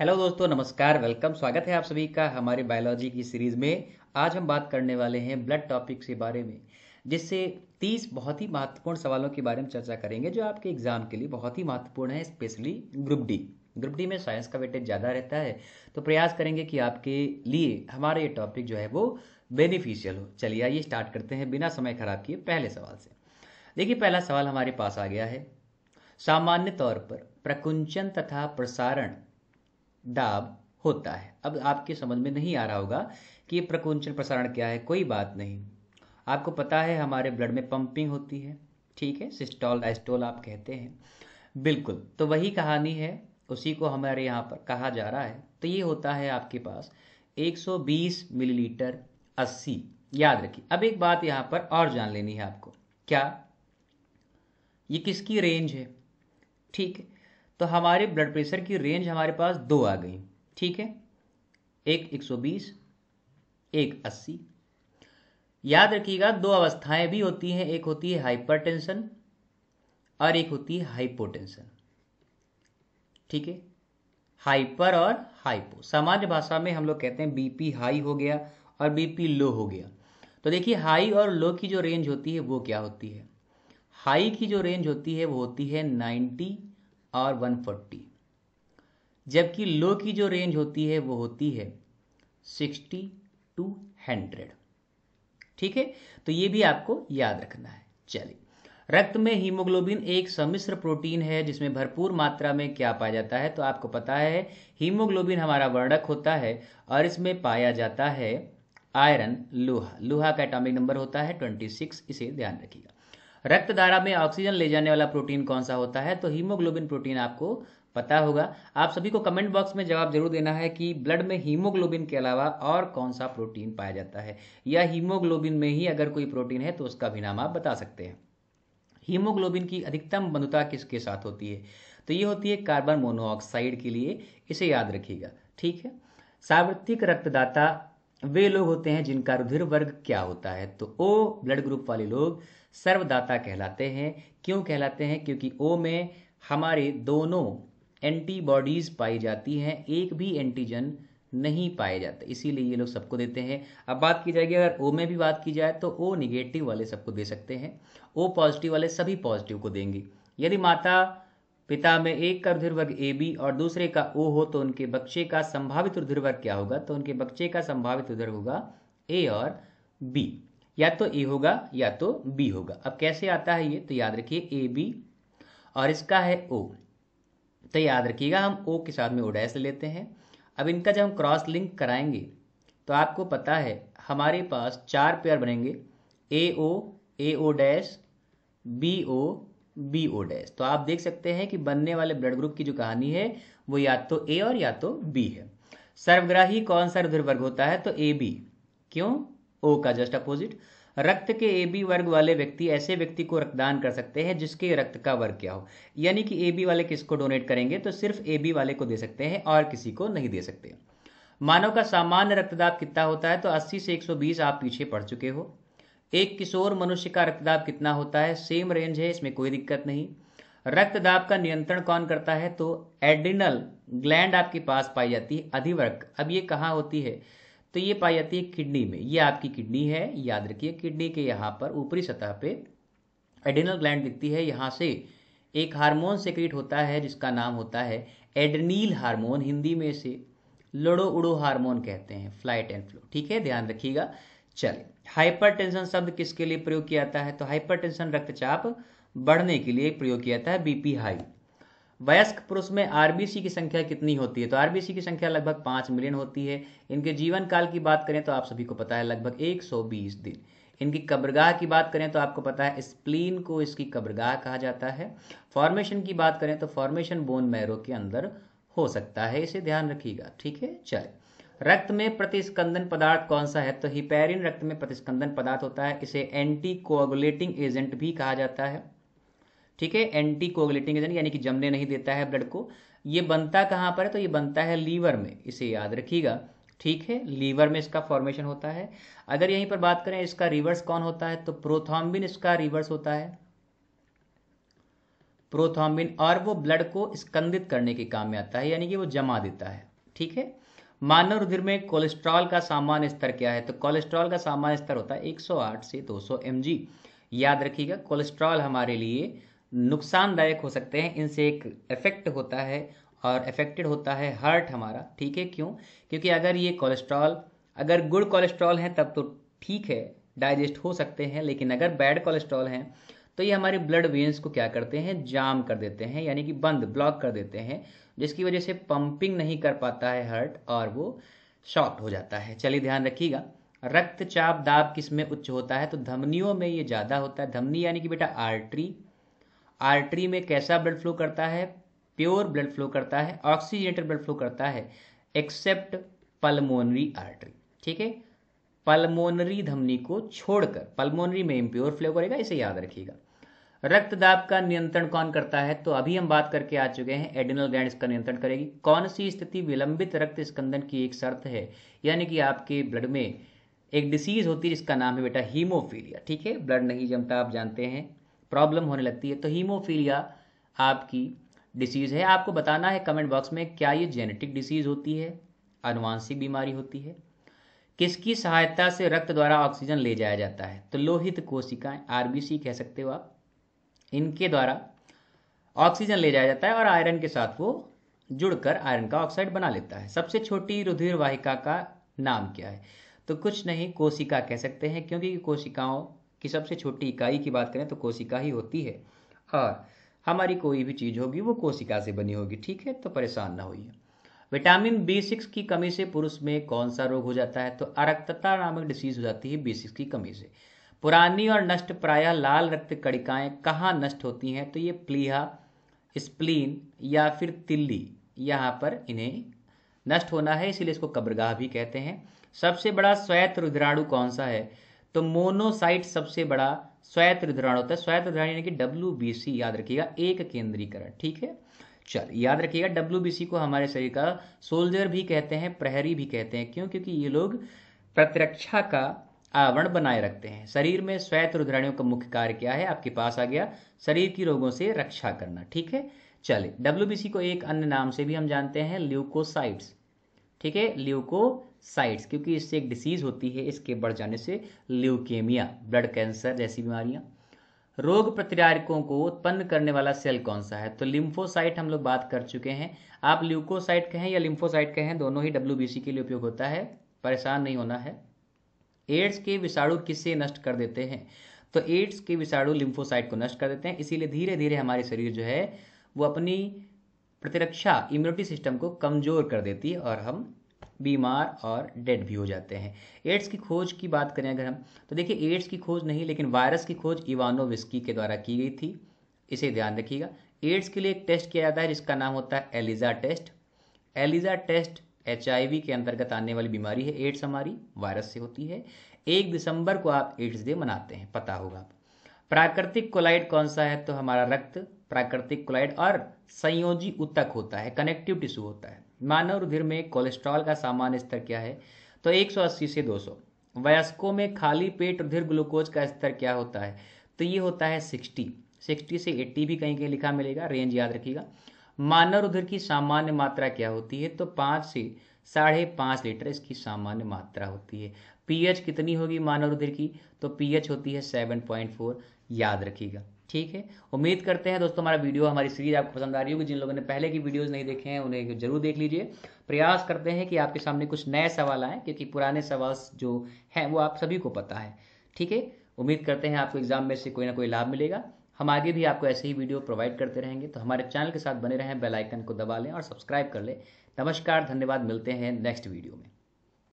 hello दोस्तों नमस्कार welcome स्वागत है आप सभी का हमारे बायोलॉजी की सीरीज में आज हम बात करने वाले हैं ब्लड टॉपिक के बारे में जिससे 30 बहुत ही महत्वपूर्ण सवालों के बारे में चर्चा करेंगे जो आपके एग्जाम के लिए बहुत ही महत्वपूर्ण है specially group D group D में साइंस का वेटेज ज़्यादा रहता है तो प्रयास करेंगे कि आपके लिए हमारा ये टॉपिक जो है वो बेनिफिशियल हो चलिए आइए स्टार्ट करते हैं बिना समय खराब किए पहले सवाल से देखिए पहला सवाल हमारे पास आ गया है सामान्य तौर पर प्रकुंचन तथा प्रसारण दाब होता है अब आपके समझ में नहीं आ रहा होगा कि ये प्रकुंचन प्रसारण क्या है कोई बात नहीं आपको पता है हमारे ब्लड में पंपिंग होती है ठीक है सिस्टोल डाइस्टोल आप कहते हैं बिल्कुल तो वही कहानी है उसी को हमारे यहाँ पर कहा जा रहा है तो ये होता है आपके पास 120 मिलीलीटर 80 याद रखिए अब एक बात यहाँ पर और जान लेनी है आपको क्या ये किसकी रेंज है ठीक है तो हमारे ब्लड प्रेशर की रेंज हमारे पास दो आ गई ठीक है एक 120 एक 80 याद रखिएगा दो अवस्थाएं भी होती हैं एक होती है हाइपरटेंशन और एक होती है हाइपोटेंशन ठीक है हाइपर और हाइपो सामान्य भाषा में हम लोग कहते हैं बीपी हाई हो गया और बीपी लो हो गया तो देखिए हाई और लो की जो रेंज होती है वो क्या होती है हाई की जो रेंज होती है वो होती है 90 और 140 जबकि लो की जो रेंज होती है वो होती है 60 टू 100 ठीक है तो ये भी आपको याद रखना है चलिए रक्त में हीमोग्लोबिन एक सम्मिश्र प्रोटीन है जिसमें भरपूर मात्रा में क्या पाया जाता है तो आपको पता है हीमोग्लोबिन हमारा वर्णक होता है और इसमें पाया जाता है आयरन लोहा लोहा का एटॉमिक नंबर होता है 26 इसे ध्यान रखिएगा रक्त धारा में ऑक्सीजन ले जाने वाला प्रोटीन कौन सा होता है तो हीमोग्लोबिन प्रोटीन आपको पता होगा आप सभी को कमेंट बॉक्स में जवाब जरूर देना है कि ब्लड में हीमोग्लोबिन के अलावा और कौन सा प्रोटीन पाया जाता है या हीमोग्लोबिन में ही अगर कोई प्रोटीन है तो उसका भी नाम आप बता सकते हैं हीमोग्लोबिन की अधिकतम बंधुता किसके साथ होती है तो ये होती है कार्बन मोनोऑक्साइड के लिए इसे याद रखिएगा ठीक है सार्वत्रिक रक्तदाता वे लोग होते हैं जिनका रुधिर वर्ग क्या होता है तो ओ ब्लड ग्रुप वाले लोग सर्वदाता कहलाते हैं क्यों कहलाते हैं क्योंकि ओ में हमारे दोनों एंटीबॉडीज पाई जाती हैं एक भी एंटीजन नहीं पाए जाते इसीलिए ये लोग सबको देते हैं अब बात की जाएगी अगर ओ में भी बात की जाए तो ओ निगेटिव वाले सबको दे सकते हैं ओ पॉजिटिव वाले सभी पॉजिटिव को देंगे यदि माता पिता में एक का वर्ग ए बी और दूसरे का ओ हो तो उनके बच्चे का संभावित वर्ग क्या होगा तो उनके बच्चे का संभावित रुधिर होगा ए और बी या तो ए होगा या तो बी होगा अब कैसे आता है ये तो याद रखिए ए बी और इसका है ओ तो याद रखिएगा हम ओ के साथ में ओ डैश लेते हैं अब इनका जब हम क्रॉस लिंक कराएंगे तो आपको पता है हमारे पास चार पेयर बनेंगे A O A O dash B O B O dash तो आप देख सकते हैं कि बनने वाले ब्लड ग्रुप की जो कहानी है वो या तो ए और या तो बी है सर्वग्राही कौन सा रुधिर वर्ग होता है तो ए बी क्यों ओ का जस्ट अपोजिट रक्त के ए बी वर्ग वाले व्यक्ति ऐसे व्यक्ति को रक्तदान कर सकते हैं जिसके रक्त का वर्ग क्या हो यानी कि ए बी वाले किसको डोनेट करेंगे तो सिर्फ ए बी वाले को दे सकते हैं और किसी को नहीं दे सकते मानव का सामान्य रक्तदाब कितना होता है तो 80 से 120 आप पीछे पड़ चुके हो एक किशोर मनुष्य का रक्तदाब कितना होता है सेम रेंज है इसमें कोई दिक्कत नहीं रक्तदाब का नियंत्रण कौन करता है तो एडिनल ग्लैंड आपके पास पाई जाती है अधिवर्क अब ये कहाँ होती है तो ये पाई जाती है किडनी में ये आपकी किडनी है याद रखिए किडनी के यहाँ पर ऊपरी सतह पे एडिनल ग्लैंड दिखती है यहाँ से एक हार्मोन सेक्रेट होता है जिसका नाम होता है एडनील हार्मोन हिंदी में से लड़ो उड़ो हार्मोन कहते हैं फ्लाइट एंड फ्लो ठीक है ध्यान रखिएगा चलिए हाइपरटेंशन शब्द किसके लिए प्रयोग किया जाता है तो हाइपरटेंशन रक्तचाप बढ़ने के लिए प्रयोग किया जाता है बीपी हाई वयस्क पुरुष में आरबीसी की संख्या कितनी होती है तो आरबीसी की संख्या लगभग पांच मिलियन होती है इनके जीवन काल की बात करें तो आप सभी को पता है लगभग बीस दिन इनकी कब्रगाह की बात करें तो आपको पता है स्प्लीन को इसकी कब्रगाह कहा जाता है फॉर्मेशन की बात करें तो फॉर्मेशन बोन मैरो के अंदर हो सकता है इसे ध्यान रखिएगा ठीक है चलिए रक्त में प्रतिस्कंदन पदार्थ कौन सा है तो हिपेरिन रक्त में प्रतिस्कंदन पदार्थ होता है इसे एंटी कोगुलेटिंग एजेंट भी कहा जाता है ठीक है एंटी कोगुलेटिंग एजेंट यानी कि जमने नहीं देता है ब्लड को ये बनता कहां पर है तो ये बनता है लीवर में इसे याद रखिएगा ठीक है लीवर में इसका फॉर्मेशन होता है अगर यहीं पर बात करें इसका रिवर्स कौन होता है तो प्रोथॉम्बिन इसका रिवर्स होता है प्रोथॉम्बिन और वो ब्लड को स्कंदित करने के काम में आता है यानी कि वो जमा देता है ठीक है मानव रुधिर में कोलेस्ट्रॉल का सामान्य स्तर क्या है तो कोलेस्ट्रॉल का सामान्य स्तर होता है 108 से 200 सौ याद रखिएगा कोलेस्ट्रॉल हमारे लिए नुकसानदायक हो सकते हैं इनसे एक इफेक्ट होता है और इफेक्टेड होता है हार्ट हमारा ठीक है क्यों क्योंकि अगर ये कोलेस्ट्रॉल अगर गुड कोलेस्ट्रॉल है तब तो ठीक है डाइजेस्ट हो सकते हैं लेकिन अगर बैड कोलेस्ट्रॉल हैं तो ये हमारे ब्लड वेन्स को क्या करते हैं जाम कर देते हैं यानी कि बंद ब्लॉक कर देते हैं जिसकी वजह से पंपिंग नहीं कर पाता है हर्ट और वो शॉर्ट हो जाता है चलिए ध्यान रखिएगा रक्तचाप दाब किस में उच्च होता है तो धमनियों में ये ज़्यादा होता है धमनी यानी कि बेटा आर्टरी आर्टरी में कैसा ब्लड फ्लो करता है प्योर ब्लड फ्लो करता है ऑक्सीजनेटेड ब्लड फ्लो करता है एक्सेप्ट पल्मोनरी आर्टरी ठीक है पल्मोनरी धमनी को छोड़कर पल्मोनरी में इम्प्योर फ्लो करेगा इसे याद रखिएगा रक्तदाब का नियंत्रण कौन करता है तो अभी हम बात करके आ चुके हैं एडिनल ग्लैंड इसका नियंत्रण करेगी कौन सी स्थिति विलंबित रक्त स्कंदन की एक शर्त है यानी कि आपके ब्लड में एक डिसीज होती है जिसका नाम है बेटा हीमोफीलिया ठीक है ब्लड नहीं जमता आप जानते हैं प्रॉब्लम होने लगती है तो हीमोफीलिया आपकी डिसीज़ है आपको बताना है कमेंट बॉक्स में क्या ये जेनेटिक डिसीज़ होती है अनुवांशिक बीमारी होती है किसकी सहायता से रक्त द्वारा ऑक्सीजन ले जाया जाता है तो लोहित कोशिकाएं आरबीसी कह सकते हो आप इनके द्वारा ऑक्सीजन ले जाया जाता है और आयरन के साथ वो जुड़कर आयरन का ऑक्साइड बना लेता है सबसे छोटी रुधिर वाहिका का नाम क्या है तो कुछ नहीं कोशिका कह सकते हैं क्योंकि कोशिकाओं की सबसे छोटी इकाई की बात करें तो कोशिका ही होती है और हमारी कोई भी चीज़ होगी वो कोशिका से बनी होगी ठीक है तो परेशान ना होइए विटामिन बी सिक्स की कमी से पुरुष में कौन सा रोग हो जाता है तो अरक्तता नामक डिसीज हो जाती है बी सिक्स की कमी से पुरानी और नष्ट प्राय लाल रक्त कणिकाएं कहाँ नष्ट होती हैं तो ये प्लीहा स्प्लीन या फिर तिल्ली यहाँ पर इन्हें नष्ट होना है इसीलिए इसको कब्रगाह भी कहते हैं सबसे बड़ा स्वैत रुद्राणु कौन सा है तो मोनोसाइट सबसे बड़ा स्वैत रुद्राणु होता है स्वैत रुद्राणु यानी कि डब्ल्यू याद रखिएगा एक केंद्रीकरण ठीक है चल याद रखिएगा डब्ल्यू को हमारे शरीर का सोल्जर भी कहते हैं प्रहरी भी कहते हैं क्यों क्योंकि ये लोग प्रतिरक्षा का आवरण बनाए रखते हैं शरीर में श्वेत रुद्राणियों का मुख्य कार्य क्या है आपके पास आ गया शरीर की रोगों से रक्षा करना ठीक है चले डब्ल्यू को एक अन्य नाम से भी हम जानते हैं ल्यूकोसाइट्स ठीक है ल्यूकोसाइट्स क्योंकि इससे एक डिसीज होती है इसके बढ़ जाने से ल्यूकेमिया ब्लड कैंसर जैसी बीमारियां रोग प्रतिकारकों को उत्पन्न करने वाला सेल कौन सा है तो लिम्फोसाइट हम लोग बात कर चुके हैं आप ल्यूकोसाइट कहें या लिम्फोसाइट कहें दोनों ही डब्ल्यू के लिए उपयोग होता है परेशान नहीं होना है एड्स के विषाणु किससे नष्ट कर देते हैं तो एड्स के विषाणु लिम्फोसाइट को नष्ट कर देते हैं इसीलिए धीरे धीरे हमारे शरीर जो है वो अपनी प्रतिरक्षा इम्यूनिटी सिस्टम को कमज़ोर कर देती है और हम बीमार और डेड भी हो जाते हैं एड्स की खोज की बात करें अगर हम तो देखिए एड्स की खोज नहीं लेकिन वायरस की खोज इवानो विस्की के द्वारा की गई थी इसे ध्यान रखिएगा एड्स के लिए एक टेस्ट किया जाता है जिसका नाम होता है ELISA test ELISA test H के अंतर्गत आने वाली बीमारी है एड्स हमारी वायरस से होती है एक दिसंबर को आप एड्स डे मनाते हैं पता होगा प्राकृतिक कोलाइड कौन सा है तो हमारा रक्त प्राकृतिक कोलाइड और संयोजी उत्तक होता है कनेक्टिव टिश्यू होता है मानव रुधिर में कोलेस्ट्रॉल का सामान्य स्तर क्या है तो 180 से 200 वयस्कों में खाली पेट रुधिर ग्लूकोज का स्तर क्या होता है तो ये होता है 60 60 से 80 भी कहीं कहीं लिखा मिलेगा रेंज याद रखिएगा मानव रुधिर की सामान्य मात्रा क्या होती है तो पाँच से साढ़े पाँच लीटर इसकी सामान्य मात्रा होती है पीएच कितनी होगी मानव रुधिर की तो पीएच होती है सेवन पॉइंट फोर याद रखिएगा ठीक है उम्मीद करते हैं दोस्तों हमारा वीडियो हमारी सीरीज आपको पसंद आ रही होगी जिन लोगों ने पहले की वीडियोस नहीं देखे हैं उन्हें जरूर देख लीजिए प्रयास करते हैं कि आपके सामने कुछ नए सवाल आए क्योंकि पुराने सवाल जो हैं वो आप सभी को पता है ठीक है उम्मीद करते हैं आपको एग्जाम में से कोई ना कोई लाभ मिलेगा हम आगे भी आपको ऐसे ही वीडियो प्रोवाइड करते रहेंगे तो हमारे चैनल के साथ बने रहें बेल आइकन को दबा लें और सब्सक्राइब कर लें नमस्कार धन्यवाद मिलते हैं नेक्स्ट वीडियो में